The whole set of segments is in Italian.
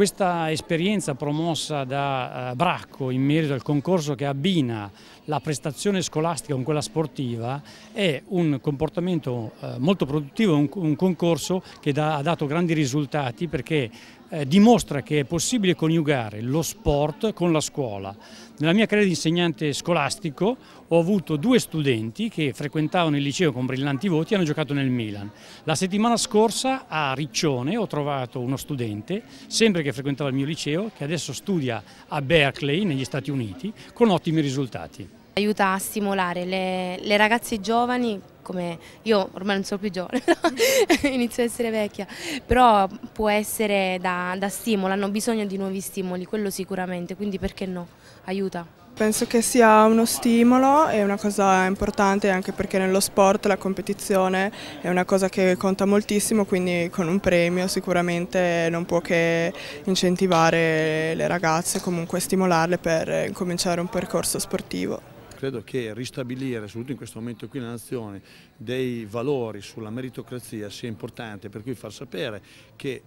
Questa esperienza promossa da eh, Bracco in merito al concorso che abbina la prestazione scolastica con quella sportiva è un comportamento eh, molto produttivo, un concorso che ha dato grandi risultati perché eh, dimostra che è possibile coniugare lo sport con la scuola. Nella mia carriera di insegnante scolastico ho avuto due studenti che frequentavano il liceo con brillanti voti e hanno giocato nel Milan. La settimana scorsa a Riccione ho trovato uno studente, sempre che frequentava il mio liceo, che adesso studia a Berkeley negli Stati Uniti con ottimi risultati. Aiuta a stimolare le, le ragazze giovani come io ormai non sono più giovane, inizio ad essere vecchia, però può essere da, da stimolo, hanno bisogno di nuovi stimoli, quello sicuramente, quindi perché no? Aiuta. Penso che sia uno stimolo e una cosa importante anche perché nello sport la competizione è una cosa che conta moltissimo, quindi con un premio sicuramente non può che incentivare le ragazze, comunque stimolarle per cominciare un percorso sportivo credo che ristabilire, soprattutto in questo momento qui nella nazione, dei valori sulla meritocrazia sia importante, per cui far sapere che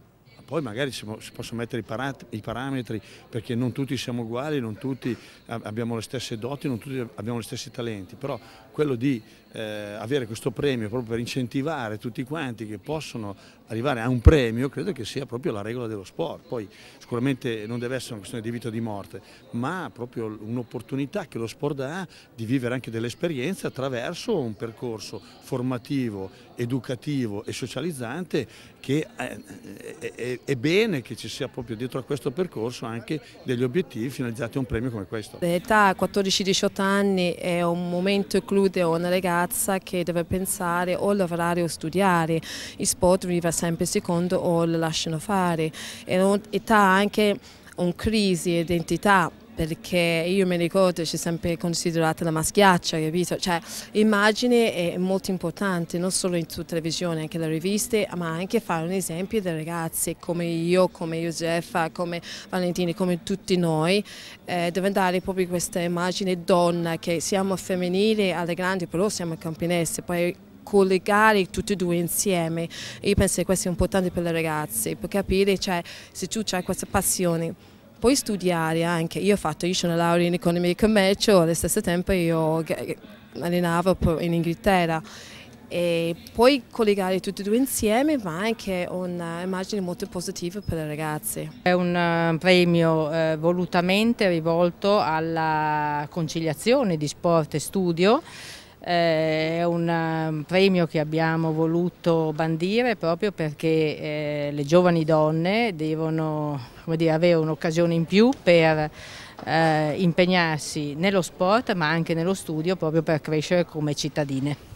poi magari si, possono mettere i, parametri perché non tutti siamo uguali, non tutti abbiamo le stesse doti, non tutti abbiamo gli stessi talenti, però quello di eh, avere questo premio proprio per incentivare tutti quanti che possono arrivare a un premio credo che sia proprio la regola dello sport. Poi sicuramente non deve essere una questione di vita o di morte, ma proprio un'opportunità che lo sport dà di vivere anche delle esperienze attraverso un percorso formativo, educativo e socializzante che eh, è, è è bene che ci sia proprio dietro a questo percorso anche degli obiettivi finalizzati a un premio come questo. L'età 14-18 anni è un momento include una ragazza che deve pensare o lavorare o studiare, i sport vive sempre secondo o lo lasciano fare, è un'età anche un crisi identità perché io mi ricordo c'è sempre considerata la maschiaccia, capito? Cioè l'immagine è molto importante, non solo in tutta televisione, anche le riviste, ma anche fare un esempio delle ragazze come io, come Josefa, come Valentini, come tutti noi, eh, deve andare proprio questa immagine donna, che siamo femminili alle grandi, però siamo campinesse, poi collegare tutti e due insieme. Io penso che questo è importante per le ragazze, per capire cioè, se tu hai questa passione poi studiare anche, io ho fatto, io sono laurea in economia e commercio, allo stesso tempo io allenavo in Inghilterra e poi collegare tutti e due insieme va anche un'immagine molto positiva per le ragazze. È un eh, premio eh, volutamente rivolto alla conciliazione di sport e studio eh, è un um, premio che abbiamo voluto bandire proprio perché eh, le giovani donne devono dire, avere un'occasione in più per eh, impegnarsi nello sport ma anche nello studio proprio per crescere come cittadine.